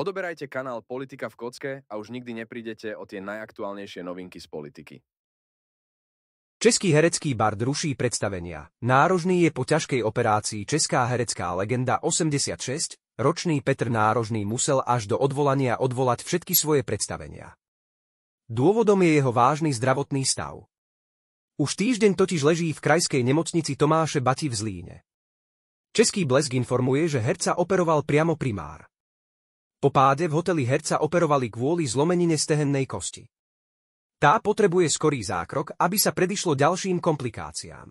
Odoberajte kanál Politika v kocke a už nikdy neprídete o tie najaktuálnejšie novinky z politiky. Český herecký bard ruší predstavenia. Nárožný je po ťažkej operácii česká herecká legenda 86, ročný Petr Nárožný musel až do odvolania odvolať všetky svoje predstavenia. Dôvodom je jeho vážny zdravotný stav. Už týždeň totiž leží v krajskej nemocnici Tomáše Bati v Zlíne. Český blesk informuje, že herca operoval priamo primár. Po páde v hoteli herca operovali kvôli zlomenine stehennej kosti. Tá potrebuje skorý zákrok, aby sa predišlo ďalším komplikáciám.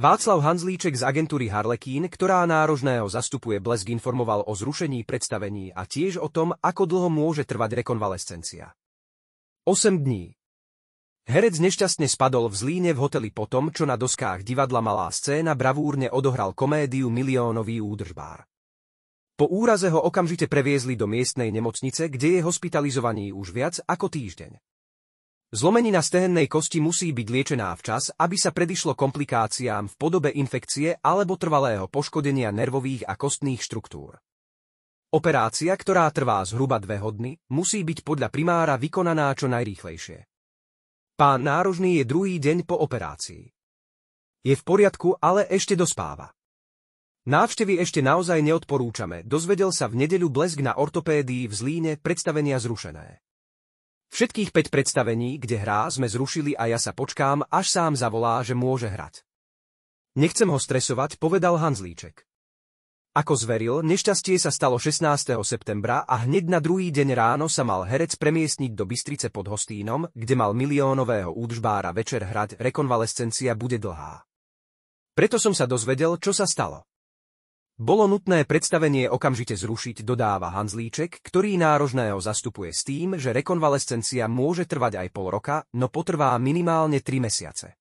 Václav Hanzlíček z agentúry Harlekín, ktorá nárožného zastupuje Blesk informoval o zrušení predstavení a tiež o tom, ako dlho môže trvať rekonvalescencia. 8 dní. Herec nešťastne spadol v Zlíne v hoteli potom, čo na doskách divadla Malá scéna bravúrne odohral komédiu Miliónový údržbár. Po úraze ho okamžite previezli do miestnej nemocnice, kde je hospitalizovaný už viac ako týždeň. Zlomenina stehennej kosti musí byť liečená včas, aby sa predišlo komplikáciám v podobe infekcie alebo trvalého poškodenia nervových a kostných štruktúr. Operácia, ktorá trvá zhruba dve hodny, musí byť podľa primára vykonaná čo najrýchlejšie. Pán Nárožný je druhý deň po operácii. Je v poriadku, ale ešte dospáva. Návštevy ešte naozaj neodporúčame, dozvedel sa v nedeľu blesk na ortopédii v Zlíne predstavenia zrušené. Všetkých 5 predstavení, kde hrá, sme zrušili a ja sa počkám, až sám zavolá, že môže hrať. Nechcem ho stresovať, povedal Hanzlíček. Ako zveril, nešťastie sa stalo 16. septembra a hneď na druhý deň ráno sa mal herec premiestniť do Bystrice pod Hostínom, kde mal miliónového údžbára večer hrať Rekonvalescencia bude dlhá. Preto som sa dozvedel, čo sa stalo. Bolo nutné predstavenie okamžite zrušiť, dodáva Hanzlíček, ktorý nárožného zastupuje s tým, že rekonvalescencia môže trvať aj pol roka, no potrvá minimálne tri mesiace.